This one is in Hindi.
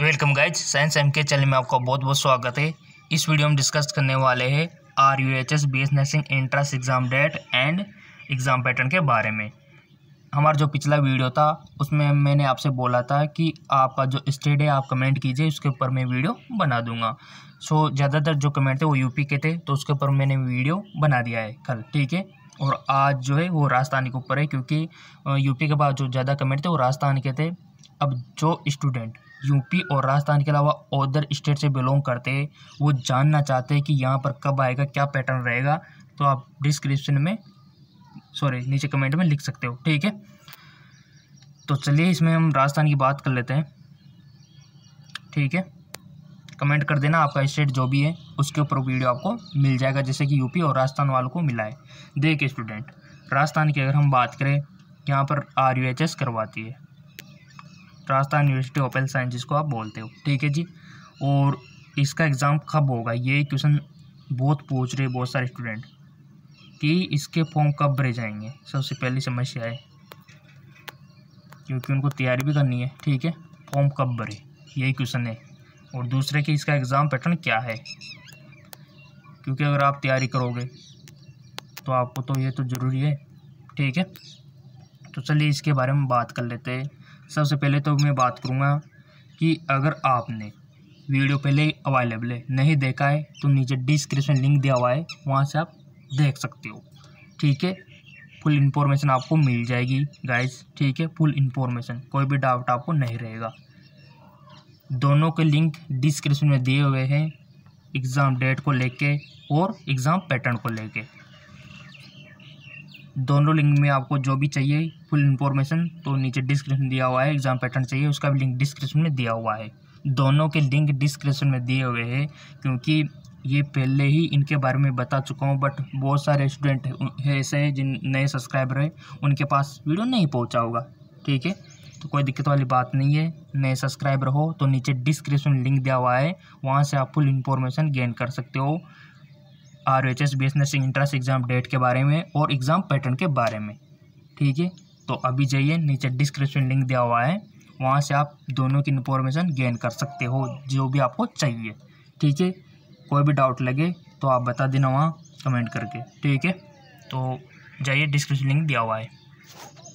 वेलकम गाइज साइंस एम के चैनल में आपका बहुत बहुत स्वागत है इस वीडियो में डिस्कस करने वाले हैं R U H S B S nursing entrance exam date and exam pattern के बारे में हमारा जो पिछला वीडियो था उसमें मैंने आपसे बोला था कि आपका जो स्टेट है आप कमेंट कीजिए उसके ऊपर मैं वीडियो बना दूंगा सो so, ज़्यादातर जो कमेंट थे वो यूपी के थे तो उसके ऊपर मैंने वीडियो बना दिया है कल ठीक है और आज जो है वो राजस्थान के ऊपर है क्योंकि यूपी के बाद जो ज़्यादा कमेंट थे वो राजस्थान के थे अब जो स्टूडेंट यूपी और राजस्थान के अलावा अदर स्टेट से बिलोंग करते हैं वो जानना चाहते हैं कि यहाँ पर कब आएगा क्या पैटर्न रहेगा तो आप डिस्क्रिप्शन में सॉरी नीचे कमेंट में लिख सकते हो ठीक है तो चलिए इसमें हम राजस्थान की बात कर लेते हैं ठीक है कमेंट कर देना आपका स्टेट जो भी है उसके ऊपर वीडियो आपको मिल जाएगा जैसे कि यूपी और राजस्थान वालों को मिला है देखिए स्टूडेंट राजस्थान की अगर हम बात करें यहाँ पर आर करवाती है Rajasthan university of health science जिसको आप बोलते हो ठीक है जी और इसका एग्ज़ाम कब होगा ये क्वेश्चन बहुत पूछ रहे बहुत सारे स्टूडेंट कि इसके फॉर्म कब भरे जाएंगे सबसे पहली समस्या है क्योंकि उनको तैयारी भी करनी है ठीक है फॉर्म कब भरे यही क्वेश्चन है और दूसरे कि इसका एग्ज़ाम पैटर्न क्या है क्योंकि अगर आप तैयारी करोगे तो आपको तो ये तो ज़रूरी है ठीक है तो चलिए इसके बारे में बात कर लेते हैं सबसे पहले तो मैं बात करूँगा कि अगर आपने वीडियो पहले अवेलेबल है नहीं देखा है तो नीचे डिस्क्रिप्शन लिंक दिया हुआ है वहाँ से आप देख सकते हो ठीक है फुल इन्फॉर्मेशन आपको मिल जाएगी गाइस ठीक है फुल इन्फॉर्मेशन कोई भी डाउट आपको नहीं रहेगा दोनों के लिंक डिस्क्रिप्शन में दिए हुए हैं एग्ज़ाम डेट को लेके और एग्ज़ाम पैटर्न को लेके दोनों लिंक में आपको जो भी चाहिए फुल इन्फॉर्मेशन तो नीचे डिस्क्रिप्शन दिया हुआ है एग्ज़ाम पैटर्न चाहिए उसका भी लिंक डिस्क्रिप्शन में दिया हुआ है दोनों के लिंक डिस्क्रिप्शन में दिए हुए हैं क्योंकि ये पहले ही इनके बारे में बता चुका हूँ बट बहुत सारे स्टूडेंट है ऐसे हैं जिन नए सब्सक्राइबर हैं उनके पास वीडियो नहीं पहुँचा होगा ठीक है तो कोई दिक्कत वाली बात नहीं है नए सब्सक्राइबर हो तो नीचे डिस्क्रिप्शन लिंक दिया हुआ है वहाँ से आप फुल इन्फॉर्मेशन गेन कर सकते हो R H S B S nursing entrance exam date के बारे में और एग्ज़ाम पैटर्न के बारे में ठीक है तो अभी जाइए नीचे डिस्क्रिप्शन लिंक दिया हुआ है वहाँ से आप दोनों की इन्फॉर्मेशन गेन कर सकते हो जो भी आपको चाहिए ठीक है कोई भी डाउट लगे तो आप बता देना वहाँ कमेंट करके ठीक है तो जाइए डिस्क्रिप्शन लिंक दिया हुआ है